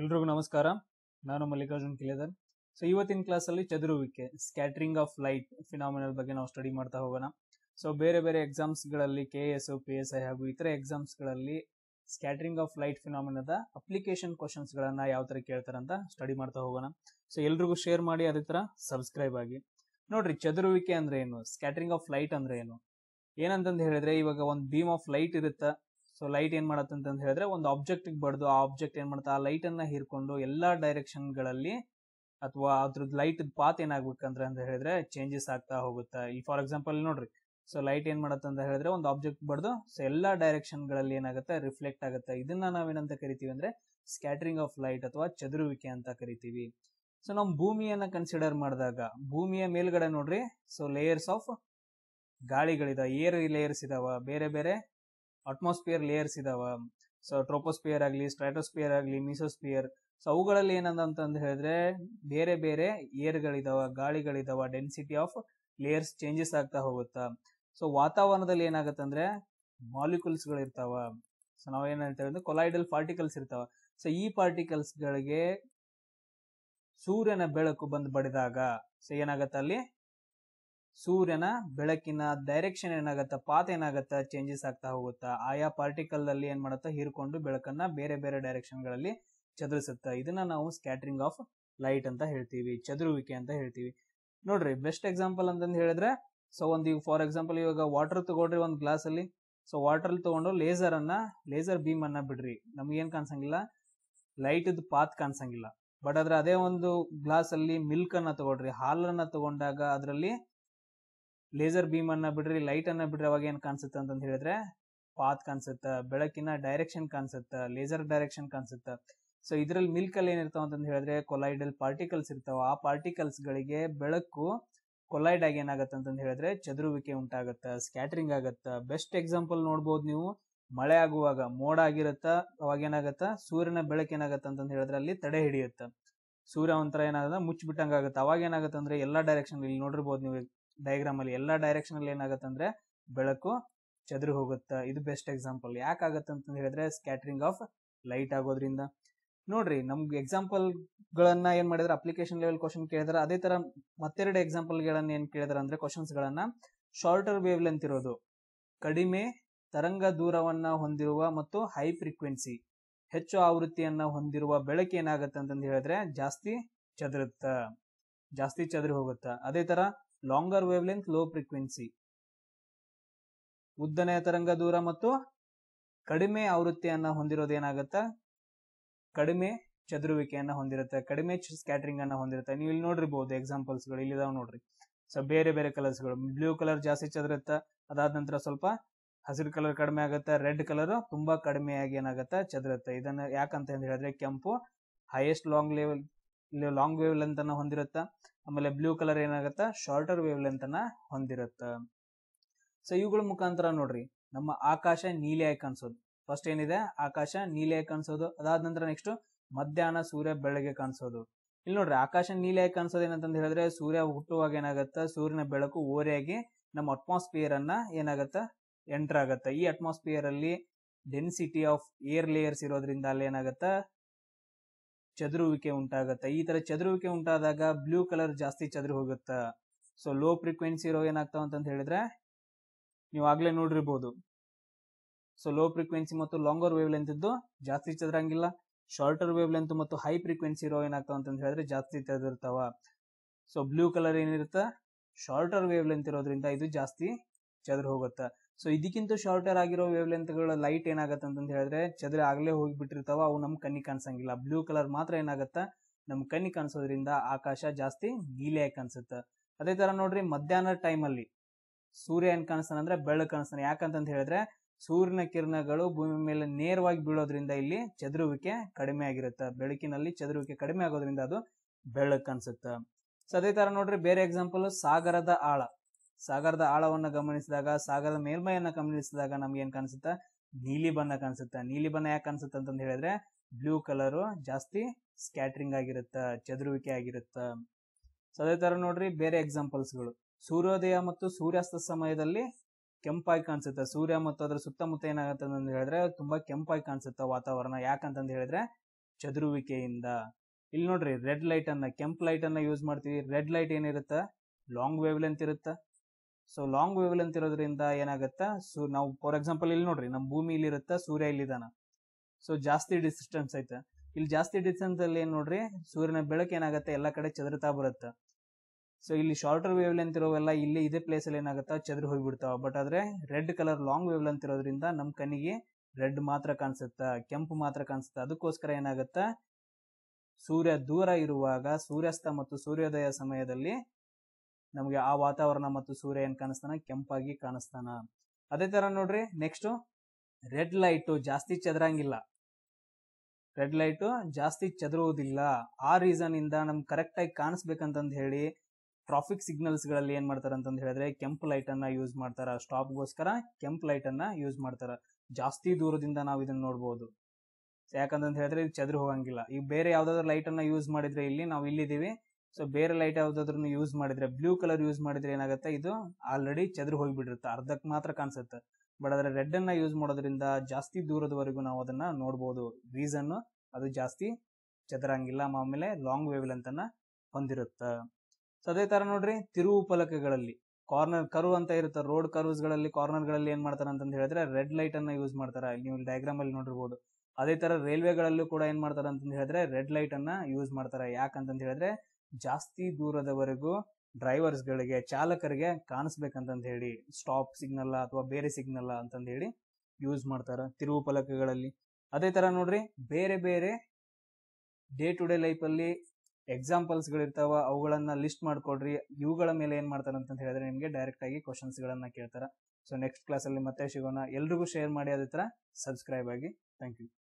ಎಲ್ರಿಗೂ ನಮಸ್ಕಾರ ನಾನು ಮಲ್ಲಿಕಾರ್ಜುನ್ ಕಿಲೇದರ್ ಸೊ ಇವತ್ತಿನ ಕ್ಲಾಸಲ್ಲಿ ಚದುರುವಿಕೆ ಸ್ಕ್ಯಾಟರಿಂಗ್ ಆಫ್ ಲೈಟ್ ಫಿನಾಮಿನಲ್ ಬಗ್ಗೆ ನಾವು ಸ್ಟಡಿ ಮಾಡ್ತಾ ಹೋಗೋಣ ಸೊ ಬೇರೆ ಬೇರೆ ಎಕ್ಸಾಮ್ಸ್ಗಳಲ್ಲಿ K S P S I ಹಾಗೂ ಇತರ ಎಕ್ಸಾಮ್ಸ್ಗಳಲ್ಲಿ ಸ್ಕ್ಯಾಟರಿಂಗ್ ಆಫ್ ಲೈಟ್ ಫಿನಾಮಿನದ ಅಪ್ಲಿಕೇಶನ್ ಕ್ವಶನ್ಸ್ಗಳನ್ನು ಯಾವ ಥರ ಕೇಳ್ತಾರಂತ ಅಂತ ಸ್ಟಡಿ ಮಾಡ್ತಾ ಹೋಗೋಣ ಸೊ ಎಲ್ರಿಗೂ ಶೇರ್ ಮಾಡಿ ಅದೇ ಥರ ಸಬ್ಸ್ಕ್ರೈಬ್ ಆಗಿ ನೋಡ್ರಿ ಚದುರುವಿಕೆ ಅಂದ್ರೆ ಏನು ಸ್ಕ್ಯಾಟರಿಂಗ್ ಆಫ್ ಲೈಟ್ ಅಂದ್ರೆ ಏನು ಏನಂತಂದು ಹೇಳಿದ್ರೆ ಇವಾಗ ಒಂದು ಬೀಮ್ ಆಫ್ ಲೈಟ್ ಇರುತ್ತೆ ಸೊ ಲೈಟ್ ಏನು ಮಾಡುತ್ತೆ ಅಂತ ಹೇಳಿದ್ರೆ ಒಂದು ಆಬ್ಜೆಕ್ಟ್ ಬಡ್ದು ಆ ಆಬ್ಜೆಕ್ಟ್ ಏನು ಮಾಡುತ್ತೆ ಆ ಲೈಟ್ ಲೈಟನ್ನು ಹೀರ್ಕೊಂಡು ಡೈರೆಕ್ಷನ್ ಗಳಲ್ಲಿ ಅಥವಾ ಅದ್ರದ್ದು ಲೈಟ್ ಪಾತ್ ಏನಾಗ್ಬೇಕಂದ್ರೆ ಅಂತ ಹೇಳಿದ್ರೆ ಚೇಂಜಸ್ ಆಗ್ತಾ ಹೋಗುತ್ತೆ ಈ ಫಾರ್ ಎಕ್ಸಾಂಪಲ್ ನೋಡ್ರಿ ಸೊ ಲೈಟ್ ಏನ್ ಮಾಡತ್ತೆ ಅಂತ ಹೇಳಿದ್ರೆ ಒಂದು ಆಬ್ಜೆಕ್ಟ್ ಬಡ್ದು ಸೊ ಎಲ್ಲಾ ಡೈರೆಕ್ಷನ್ ಗಳಲ್ಲಿ ಏನಾಗುತ್ತೆ ರಿಫ್ಲೆಕ್ಟ್ ಆಗುತ್ತೆ ಇದನ್ನ ನಾವೇನಂತ ಕರಿತೀವಿ ಅಂದ್ರೆ ಸ್ಕ್ಯಾಟರಿಂಗ್ ಆಫ್ ಲೈಟ್ ಅಥವಾ ಚದುರುವಿಕೆ ಅಂತ ಕರಿತೀವಿ ಸೊ ನಮ್ ಭೂಮಿಯನ್ನ ಕನ್ಸಿಡರ್ ಮಾಡಿದಾಗ ಭೂಮಿಯ ಮೇಲ್ಗಡೆ ನೋಡ್ರಿ ಸೊ ಲೇಯರ್ಸ್ ಆಫ್ ಗಾಳಿಗಳಿದಾವೆ ಏರ್ ಲೇಯರ್ಸ್ ಇದಾವ ಬೇರೆ ಬೇರೆ ಅಟ್ಮಾಸ್ಫಿಯರ್ ಲೇಯರ್ಸ್ ಇದಾವ ಸೊ ಟ್ರೋಪೋಸ್ಪಿಯರ್ ಆಗಲಿ ಸ್ಟ್ರಾಟೋಸ್ಪಿಯರ್ ಆಗಲಿ ಮೀಸೋಸ್ಪಿಯರ್ ಸೊ ಅವುಗಳಲ್ಲಿ ಏನಂತಂದು ಹೇಳಿದ್ರೆ ಬೇರೆ ಬೇರೆ ಏರ್ಗಳಿದಾವ ಗಾಳಿಗಳಿದಾವ ಡೆನ್ಸಿಟಿ ಆಫ್ ಲೇಯರ್ಸ್ ಚೇಂಜಸ್ ಆಗ್ತಾ ಹೋಗುತ್ತಾ ಸೊ ವಾತಾವರಣದಲ್ಲಿ ಏನಾಗತ್ತಂದ್ರೆ ಮಾಲಿಕ್ಯೂಲ್ಸ್ ಇರ್ತಾವ ಸೊ ನಾವ್ ಅಂದ್ರೆ ಕೊಲಾಯ್ಡಲ್ ಪಾರ್ಟಿಕಲ್ಸ್ ಇರ್ತಾವ ಸೊ ಈ ಪಾರ್ಟಿಕಲ್ಸ್ಗಳಿಗೆ ಸೂರ್ಯನ ಬೆಳಕು ಬಂದು ಬಡಿದಾಗ ಸೊ ಏನಾಗತ್ತ ಅಲ್ಲಿ ಸೂರ್ಯನ ಬೆಳಕಿನ ಡೈರೆಕ್ಷನ್ ಏನಾಗತ್ತ ಪಾತ್ ಏನಾಗತ್ತೆ ಚೇಂಜಸ್ ಆಗ್ತಾ ಹೋಗುತ್ತಾ ಆಯಾ ಪಾರ್ಟಿಕಲ್ ಅಲ್ಲಿ ಏನ್ ಮಾಡುತ್ತಾ ಹೀರ್ಕೊಂಡು ಬೆಳಕನ್ನ ಬೇರೆ ಬೇರೆ ಡೈರೆಕ್ಷನ್ ಗಳಲ್ಲಿ ಚದುರಿಸುತ್ತಾ ಇದನ್ನ ನಾವು ಸ್ಕ್ಯಾಟರಿಂಗ್ ಆಫ್ ಲೈಟ್ ಅಂತ ಹೇಳ್ತೀವಿ ಚದುರುವಿಕೆ ಅಂತ ಹೇಳ್ತೀವಿ ನೋಡ್ರಿ ಬೆಸ್ಟ್ ಎಕ್ಸಾಂಪಲ್ ಅಂತಂದು ಹೇಳಿದ್ರೆ ಸೊ ಒಂದು ಈಗ ಫಾರ್ ಎಕ್ಸಾಂಪಲ್ ಇವಾಗ ವಾಟರ್ ತಗೊಳ್ರಿ ಒಂದು ಗ್ಲಾಸ್ ಅಲ್ಲಿ ಸೊ ವಾಟರ್ ತಗೊಂಡು ಲೇಸರ್ ಅನ್ನ ಲೇಸರ್ ಬೀಮ್ ಅನ್ನ ಬಿಡ್ರಿ ನಮ್ಗೆ ಏನ್ ಕಾಣಿಸಂಗಿಲ್ಲ ಲೈಟ್ ಪಾತ್ ಕಾಣಿಸಂಗಿಲ್ಲ ಬಟ್ ಅದ್ರ ಅದೇ ಒಂದು ಗ್ಲಾಸ್ ಅಲ್ಲಿ ಮಿಲ್ಕ್ ಅನ್ನ ತಗೊಳ್ರಿ ಹಾಲನ್ನ ತಗೊಂಡಾಗ ಅದರಲ್ಲಿ ಲೇಸರ್ ಬೀಮ್ ಅನ್ನ ಬಿಡ್ರಿ ಲೈಟ್ ಅನ್ನ ಬಿಡ್ರಿ ಅವಾಗ ಏನ್ ಕಾಣಿಸುತ್ತೆ ಅಂತಂದು ಹೇಳಿದ್ರೆ ಪಾತ್ ಕಾಣಿಸುತ್ತ ಬೆಳಕಿನ ಡೈರೆಕ್ಷನ್ ಕಾಣಿಸುತ್ತ ಲೇಸರ್ ಡೈರೆಕ್ಷನ್ ಕಾಣಿಸುತ್ತ ಸೊ ಇದ್ರಲ್ಲಿ ಮಿಲ್ಕ್ ಅಲ್ಲಿ ಏನಿರ್ತಾವ ಅಂತ ಹೇಳಿದ್ರೆ ಕೊಲೈಡಲ್ ಪಾರ್ಟಿಕಲ್ಸ್ ಇರ್ತಾವ ಆ ಪಾರ್ಟಿಕಲ್ಸ್ ಗಳಿಗೆ ಬೆಳಕು ಕೊಲೈಡ್ ಆಗಿ ಏನಾಗತ್ತೆ ಅಂತಂದ್ ಹೇಳಿದ್ರೆ ಚದುರುವಿಕೆ ಉಂಟಾಗತ್ತ ಸ್ಕ್ಯಾಟ್ರಿಂಗ್ ಆಗತ್ತ ಬೆಸ್ಟ್ ಎಕ್ಸಾಂಪಲ್ ನೋಡ್ಬೋದು ನೀವು ಮಳೆ ಆಗುವಾಗ ಮೋಡ ಆಗಿರುತ್ತ ಅವಾಗ ಏನಾಗತ್ತ ಸೂರ್ಯನ ಬೆಳಕು ಏನಾಗತ್ತ ಅಂತಂದ್ ಹೇಳಿದ್ರೆ ಅಲ್ಲಿ ತಡೆ ಹಿಡಿಯುತ್ತ ಸೂರ್ಯ ಒಂಥರ ಏನಾಗದ ಆಗುತ್ತೆ ಅವಾಗ ಏನಾಗತ್ತೆ ಅಂದ್ರೆ ಎಲ್ಲಾ ಡೈರೆಕ್ಷನ್ ಇಲ್ಲಿ ನೋಡಿರ್ಬೋದು ನೀವು ಡಯಾಗ್ರಾಮ್ ಅಲ್ಲಿ ಎಲ್ಲ ಡೈರೆಕ್ಷನ್ ಅಲ್ಲಿ ಏನಾಗುತ್ತೆ ಅಂದ್ರೆ ಬೆಳಕು ಚದುರಿ ಹೋಗುತ್ತೆ ಇದು ಬೆಸ್ಟ್ ಎಕ್ಸಾಂಪಲ್ ಯಾಕಾಗತ್ತೆ ಅಂತ ಹೇಳಿದ್ರೆ ಸ್ಕ್ಯಾಟ್ರಿಂಗ್ ಆಫ್ ಲೈಟ್ ಆಗೋದ್ರಿಂದ ನೋಡ್ರಿ ನಮ್ಗೆ ಎಕ್ಸಾಂಪಲ್ ಗಳನ್ನ ಏನ್ ಮಾಡಿದ್ರೆ ಅಪ್ಲಿಕೇಶನ್ ಲೆವೆಲ್ ಕ್ವಶನ್ ಕೇಳಿದ್ರೆ ಅದೇ ತರ ಮತ್ತೆರಡು ಎಕ್ಸಾಂಪಲ್ ಗಳನ್ನ ಏನ್ ಕೇಳಿದ್ರೆ ಅಂದ್ರೆ ಕ್ವಶನ್ಸ್ ಗಳನ್ನ ಶಾರ್ಟರ್ ವೇವ್ ಲೆಂತ್ ಇರೋದು ಕಡಿಮೆ ತರಂಗ ದೂರವನ್ನ ಹೊಂದಿರುವ ಮತ್ತು ಹೈ ಫ್ರೀಕ್ವೆನ್ಸಿ ಹೆಚ್ಚು ಆವೃತ್ತಿಯನ್ನ ಹೊಂದಿರುವ ಬೆಳಕು ಏನಾಗುತ್ತೆ ಅಂತಂದು ಹೇಳಿದ್ರೆ ಜಾಸ್ತಿ ಚದುರುತ್ತ ಜಾಸ್ತಿ ಚದುರಿ ಹೋಗುತ್ತ ಅದೇ ತರ ಲಾಂಗರ್ ವೇವ್ಲೆಂತ್ ಲೋ ಫ್ರೀಕ್ವೆನ್ಸಿ ಉದ್ದನೆಯ ತರಂಗ ದೂರ ಮತ್ತು ಕಡಿಮೆ ಆವೃತ್ತಿಯನ್ನು ಹೊಂದಿರೋದೇನಾಗತ್ತ ಕಡಿಮೆ ಚದುರುವಿಕೆಯನ್ನು ಹೊಂದಿರುತ್ತೆ ಕಡಿಮೆ ಸ್ಕ್ಯಾಟರಿಂಗ್ ಅನ್ನು ಹೊಂದಿರುತ್ತೆ ನೀವು ಇಲ್ಲಿ ನೋಡಿರ್ಬಹುದು ಎಕ್ಸಾಂಪಲ್ಸ್ಗಳು ಗಳು ಇಲ್ಲಿ ನೋಡ್ರಿ ಸೊ ಬೇರೆ ಬೇರೆ ಕಲರ್ಸ್ಗಳು ಬ್ಲೂ ಕಲರ್ ಜಾಸ್ತಿ ಚದುರುತ್ತ ಅದಾದ ನಂತರ ಸ್ವಲ್ಪ ಹಸಿರು ಕಲರ್ ಕಡಿಮೆ ಆಗುತ್ತೆ ರೆಡ್ ಕಲರ್ ತುಂಬಾ ಕಡಿಮೆ ಆಗಿ ಏನಾಗುತ್ತೆ ಚದುರುತ್ತೆ ಇದನ್ನ ಯಾಕಂತ ಹೇಳಿದ್ರೆ ಕೆಂಪು highest long level long wavelength ಅನ್ನ ಹೊಂದಿರುತ್ತೆ ಆಮೇಲೆ ಬ್ಲೂ ಕಲರ್ ಏನಾಗುತ್ತೆ ಶಾರ್ಟರ್ ವೇವ್ ಲೆಂತ್ ಅನ್ನ ಹೊಂದಿರುತ್ತ ಸೊ ಇವುಗಳ ಮುಖಾಂತರ ನೋಡ್ರಿ ನಮ್ಮ ಆಕಾಶ ನೀಲಿ ಕಾಣಿಸೋದು ಫಸ್ಟ್ ಏನಿದೆ ಆಕಾಶ ನೀಲಿ ಕಾಣಿಸೋದು ಅದಾದ ನಂತರ ನೆಕ್ಸ್ಟ್ ಮಧ್ಯಾಹ್ನ ಸೂರ್ಯ ಬೆಳಗ್ಗೆ ಕಾಣಿಸೋದು ಇಲ್ಲಿ ನೋಡ್ರಿ ಆಕಾಶ ನೀಲಿ ಕಾಣಿಸೋದು ಏನಂತಂದು ಹೇಳಿದ್ರೆ ಸೂರ್ಯ ಹುಟ್ಟುವಾಗ ಏನಾಗತ್ತ ಸೂರ್ಯನ ಬೆಳಕು ಓರೆಯಾಗಿ ನಮ್ಮ ಅಟ್ಮಾಸ್ಫಿಯರ್ ಅನ್ನ ಏನಾಗತ್ತ ಎಂಟರ್ ಆಗುತ್ತೆ ಈ ಅಟ್ಮಾಸ್ಫಿಯರ್ ಅಲ್ಲಿ ಡೆನ್ಸಿಟಿ ಆಫ್ ಏರ್ ಲೇಯರ್ಸ್ ಇರೋದ್ರಿಂದ ಅಲ್ಲಿ ಏನಾಗುತ್ತೆ ಚದುರುವಿಕೆ ಉಂಟಾಗತ್ತೆ ಈ ತರ ಚದುರುವಿಕೆ ಉಂಟಾದಾಗ ಬ್ಲೂ ಕಲರ್ ಜಾಸ್ತಿ ಚದುರು ಹೋಗುತ್ತೆ ಸೊ ಲೋ ಫ್ರೀಕ್ವೆನ್ಸಿ ಇರೋ ಏನಾಗ್ತಾವ ಅಂತ ಹೇಳಿದ್ರೆ ನೀವು ಆಗ್ಲೇ ನೋಡಿರ್ಬೋದು ಸೊ ಲೋ ಫ್ರೀಕ್ವೆನ್ಸಿ ಮತ್ತು ಲಾಂಗರ್ ವೇವ್ ಲೆಂತ್ ಇದ್ದು ಜಾಸ್ತಿ ಚದರಂಗಿಲ್ಲ ಶಾರ್ಟರ್ ವೇವ್ ಲೆಂತ್ ಮತ್ತು ಹೈ ಫ್ರೀಕ್ವೆನ್ಸಿ ಇರೋ ಏನಾಗ್ತಾವ ಅಂತ ಹೇಳಿದ್ರೆ ಜಾಸ್ತಿ ಚದುರ್ತಾವ ಸೊ ಬ್ಲೂ ಕಲರ್ ಏನಿರುತ್ತೆ ಶಾರ್ಟರ್ ವೇವ್ ಲೆಂತ್ ಇರೋದ್ರಿಂದ ಇದು ಜಾಸ್ತಿ ಚದುರು ಹೋಗುತ್ತೆ ಸೊ ಇದಕ್ಕಿಂತ ಶಾರ್ಟರ್ ಆಗಿರೋ ವೇವ್ ಲೆಂತ್ಗಳ ಲೈಟ್ ಏನಾಗುತ್ತೆ ಅಂತಂದು ಹೇಳಿದ್ರೆ ಚದ್ರೆ ಆಗಲೇ ಹೋಗಿಬಿಟ್ಟಿರ್ತಾವ ಅವು ನಮ್ಮ ಕಣ್ಣಿಗೆ ಕಾಣಿಸಂಗಿಲ್ಲ ಬ್ಲೂ ಕಲರ್ ಮಾತ್ರ ಏನಾಗುತ್ತೆ ನಮ್ಮ ಕಣ್ಣಿ ಕಾಣಿಸೋದ್ರಿಂದ ಆಕಾಶ ಜಾಸ್ತಿ ನೀಲೆ ಕಾಣಿಸುತ್ತೆ ಅದೇ ತರ ನೋಡ್ರಿ ಮಧ್ಯಾಹ್ನ ಟೈಮಲ್ಲಿ ಸೂರ್ಯ ಏನ್ ಕಾಣಿಸ್ತಾನೆ ಅಂದ್ರೆ ಬೆಳಕು ಕಾಣಿಸ್ತಾನೆ ಯಾಕಂತಂದು ಹೇಳಿದ್ರೆ ಸೂರ್ಯನ ಕಿರಣಗಳು ಭೂಮಿ ಮೇಲೆ ನೇರವಾಗಿ ಬೀಳೋದ್ರಿಂದ ಇಲ್ಲಿ ಚದುರುವಿಕೆ ಕಡಿಮೆ ಆಗಿರುತ್ತೆ ಬೆಳಕಿನಲ್ಲಿ ಚದುರುವಿಕೆ ಕಡಿಮೆ ಆಗೋದ್ರಿಂದ ಅದು ಬೆಳಕು ಅನ್ಸುತ್ತೆ ಸೊ ಅದೇ ತರ ನೋಡ್ರಿ ಬೇರೆ ಎಕ್ಸಾಂಪಲ್ ಸಾಗರದ ಆಳ ಸಾಗರದ ಆಳವನ್ನು ಗಮನಿಸಿದಾಗ ಸಾಗರದ ಮೇಲ್ಮೈಯನ್ನು ಗಮನಿಸಿದಾಗ ನಮ್ಗೆ ಏನು ಕಾಣಿಸುತ್ತೆ ನೀಲಿ ಬಣ್ಣ ಕಾಣಿಸುತ್ತೆ ನೀಲಿ ಬಣ್ಣ ಯಾಕೆ ಕಾಣಿಸುತ್ತೆ ಅಂತಂದು ಹೇಳಿದ್ರೆ ಬ್ಲೂ ಕಲರು ಜಾಸ್ತಿ ಸ್ಕ್ಯಾಟ್ರಿಂಗ್ ಆಗಿರುತ್ತೆ ಚದುರುವಿಕೆ ಆಗಿರುತ್ತೆ ಸೊ ಅದೇ ತರ ನೋಡ್ರಿ ಬೇರೆ ಎಕ್ಸಾಂಪಲ್ಸ್ಗಳು ಸೂರ್ಯೋದಯ ಮತ್ತು ಸೂರ್ಯಾಸ್ತ ಸಮಯದಲ್ಲಿ ಕೆಂಪಾಗಿ ಕಾಣಿಸುತ್ತೆ ಸೂರ್ಯ ಮತ್ತು ಅದರ ಸುತ್ತಮುತ್ತ ಏನಾಗುತ್ತೆ ಅಂತಂದು ಹೇಳಿದ್ರೆ ತುಂಬಾ ಕೆಂಪಾಗಿ ಕಾಣಿಸುತ್ತೆ ವಾತಾವರಣ ಯಾಕಂತಂದು ಹೇಳಿದ್ರೆ ಚದುರುವಿಕೆಯಿಂದ ಇಲ್ಲಿ ನೋಡ್ರಿ ರೆಡ್ ಲೈಟ್ ಅನ್ನ ಕೆಂಪ್ ಲೈಟ್ ಅನ್ನ ಯೂಸ್ ಮಾಡ್ತೀವಿ ರೆಡ್ ಲೈಟ್ ಏನಿರುತ್ತೆ ಲಾಂಗ್ ವೇವ್ ಲೆಂತ್ ಇರುತ್ತೆ ಸೊ ಲಾಂಗ್ ವೇವ್ ಲೆಂತ್ ಇರೋದ್ರಿಂದ ಏನಾಗುತ್ತೆ ಸೊ ನಾವು ಫಾರ್ ಎಕ್ಸಾಂಪಲ್ ಇಲ್ಲಿ ನೋಡ್ರಿ ನಮ್ಮ ಭೂಮಿ ಇರುತ್ತಾ ಸೂರ್ಯ ಇಲ್ಲಿದಾನ ಸೊ ಜಾಸ್ತಿ ಡಿಸ್ಟೆನ್ಸ್ ಐತೆ ಇಲ್ಲಿ ಜಾಸ್ತಿ ಡಿಸ್ಟೆನ್ಸ್ ಅಲ್ಲಿ ಏನ್ ನೋಡ್ರಿ ಸೂರ್ಯನ ಬೆಳಕು ಏನಾಗುತ್ತೆ ಎಲ್ಲಾ ಕಡೆ ಚದರ್ತಾ ಬರುತ್ತೆ ಸೊ ಇಲ್ಲಿ ಶಾರ್ಟರ್ ವೇವ್ ಲೆಂತ್ ಇರೋವೆಲ್ಲ ಇಲ್ಲಿ ಇದೇ ಪ್ಲೇಸ್ ಅಲ್ಲಿ ಏನಾಗುತ್ತೆ ಚದ್ರ ಹೋಗ್ಬಿಡ್ತಾವ ಬಟ್ ಆದ್ರೆ red colour long wavelength ಇರೋದ್ರಿಂದ ನಮ್ ಕಣ್ಣಿಗೆ ರೆಡ್ ಮಾತ್ರ ಕಾಣಿಸುತ್ತಾ ಕೆಂಪು ಮಾತ್ರ ಕಾಣಿಸುತ್ತೆ ಅದಕ್ಕೋಸ್ಕರ ಏನಾಗುತ್ತೆ ಸೂರ್ಯ ದೂರ ಇರುವಾಗ ಸೂರ್ಯಾಸ್ತ ಮತ್ತು ಸೂರ್ಯೋದಯ ಸಮಯದಲ್ಲಿ ನಮಗೆ ಆ ವಾತಾವರಣ ಮತ್ತು ಸೂರ್ಯ ಏನ್ ಕಾಣಿಸ್ತಾನ ಕೆಂಪಾಗಿ ಕಾಣಿಸ್ತಾನ ಅದೇ ತರ ನೋಡ್ರಿ ನೆಕ್ಸ್ಟ್ ರೆಡ್ ಲೈಟ್ ಜಾಸ್ತಿ ಚದರಂಗಿಲ್ಲ ರೆಡ್ ಲೈಟ್ ಜಾಸ್ತಿ ಚದರುವುದಿಲ್ಲ ಆ ರೀಸನ್ ಇಂದ ನಮ್ಗೆ ಕರೆಕ್ಟ್ ಆಗಿ ಕಾಣಿಸ್ಬೇಕಂತಂದು ಹೇಳಿ ಟ್ರಾಫಿಕ್ ಸಿಗ್ನಲ್ಸ್ ಗಳಲ್ಲಿ ಏನ್ ಮಾಡ್ತಾರ ಅಂತಂದು ಹೇಳಿದ್ರೆ ಕೆಂಪು ಲೈಟ್ ಅನ್ನ ಯೂಸ್ ಮಾಡ್ತಾರ ಸ್ಟಾಪ್ಗೋಸ್ಕರ ಕೆಂಪು ಲೈಟ್ ಅನ್ನ ಯೂಸ್ ಮಾಡ್ತಾರ ಜಾಸ್ತಿ ದೂರದಿಂದ ನಾವು ಇದನ್ನ ನೋಡ್ಬೋದು ಯಾಕಂತಂದು ಹೇಳಿದ್ರೆ ಇದು ಚದ್ರ ಹೋಗಂಗಿಲ್ಲ ಈ ಬೇರೆ ಯಾವ್ದಾದ್ರು ಲೈಟ್ ಅನ್ನ ಯೂಸ್ ಮಾಡಿದ್ರೆ ಇಲ್ಲಿ ನಾವು ಇಲ್ಲಿದ್ದೀವಿ ಸೊ ಬೇರೆ ಲೈಟ್ ಯಾವ್ದಾದ್ರು ಯೂಸ್ ಮಾಡಿದ್ರೆ ಬ್ಲೂ ಕಲರ್ ಯೂಸ್ ಮಾಡಿದ್ರೆ ಏನಾಗುತ್ತೆ ಇದು ಆಲ್ರೆಡಿ ಚದ್ರ ಹೋಗಿಬಿಟ್ಟಿರುತ್ತೆ ಅರ್ಧಕ್ಕೆ ಮಾತ್ರ ಕಾಣಿಸುತ್ತೆ ಬಟ್ ಅದರ ರೆಡ್ ಅನ್ನ ಯೂಸ್ ಮಾಡೋದ್ರಿಂದ ಜಾಸ್ತಿ ದೂರದವರೆಗೂ ನಾವು ಅದನ್ನ ನೋಡ್ಬೋದು ರೀಸನ್ ಅದು ಜಾಸ್ತಿ ಚದರಂಗಿಲ್ಲ ಆಮೇಲೆ ಲಾಂಗ್ ವೇವ್ ಅಂತನ ಹೊಂದಿರುತ್ತೆ ಸೊ ಅದೇ ತರ ನೋಡ್ರಿ ತಿರುವು ಫಲಕಗಳಲ್ಲಿ ಕಾರ್ನರ್ ಕರು ಅಂತ ಇರುತ್ತೆ ರೋಡ್ ಕರ್ವ್ಸ್ ಗಳಲ್ಲಿ ಕಾರ್ನರ್ ಗಳಲ್ಲಿ ಏನ್ ಮಾಡ್ತಾರೆ ಅಂತ ಹೇಳಿದ್ರೆ ರೆಡ್ ಲೈಟ್ ಅನ್ನ ಯೂಸ್ ಮಾಡ್ತಾರೆ ನೀವು ಡಯಾಗ್ರಾಮ್ ಅಲ್ಲಿ ನೋಡಿರ್ಬೋದು ಅದೇ ತರ ರೈಲ್ವೆಗಳಲ್ಲೂ ಕೂಡ ಏನ್ ಮಾಡ್ತಾರೆ ಅಂತಂದು ಹೇಳಿದ್ರೆ ರೆಡ್ ಲೈಟ್ ಅನ್ನ ಯೂಸ್ ಮಾಡ್ತಾರೆ ಯಾಕಂತಂದು ಹೇಳಿದ್ರೆ ಜಾಸ್ತಿ ದೂರದವರೆಗೂ ಡ್ರೈವರ್ಸ್ಗಳಿಗೆ ಚಾಲಕರಿಗೆ ಕಾಣಿಸ್ಬೇಕಂತಂದು ಹೇಳಿ ಸ್ಟಾಪ್ ಸಿಗ್ನಲ್ಲ ಅಥವಾ ಬೇರೆ ಸಿಗ್ನಲ್ಲ ಅಂತಂದು ಹೇಳಿ ಯೂಸ್ ಮಾಡ್ತಾರೆ ತಿರುವು ಫಲಕಗಳಲ್ಲಿ ಅದೇ ಥರ ನೋಡ್ರಿ ಬೇರೆ ಬೇರೆ ಡೇ ಟು ಡೇ ಲೈಫಲ್ಲಿ ಎಕ್ಸಾಂಪಲ್ಸ್ಗಳಿರ್ತಾವ ಅವುಗಳನ್ನು ಲಿಸ್ಟ್ ಮಾಡ್ಕೊಡ್ರಿ ಇವುಗಳ ಮೇಲೆ ಏನು ಮಾಡ್ತಾರೆ ಅಂತಂದು ಹೇಳಿದ್ರೆ ನಿಮಗೆ ಡೈರೆಕ್ಟಾಗಿ ಕ್ವಶನ್ಸ್ಗಳನ್ನು ಕೇಳ್ತಾರೆ ಸೊ ನೆಕ್ಸ್ಟ್ ಕ್ಲಾಸಲ್ಲಿ ಮತ್ತೆ ಸಿಗೋಣ ಎಲ್ರಿಗೂ ಶೇರ್ ಮಾಡಿ ಅದೇ ಥರ ಸಬ್ಸ್ಕ್ರೈಬ್ ಆಗಿ ಥ್ಯಾಂಕ್ ಯು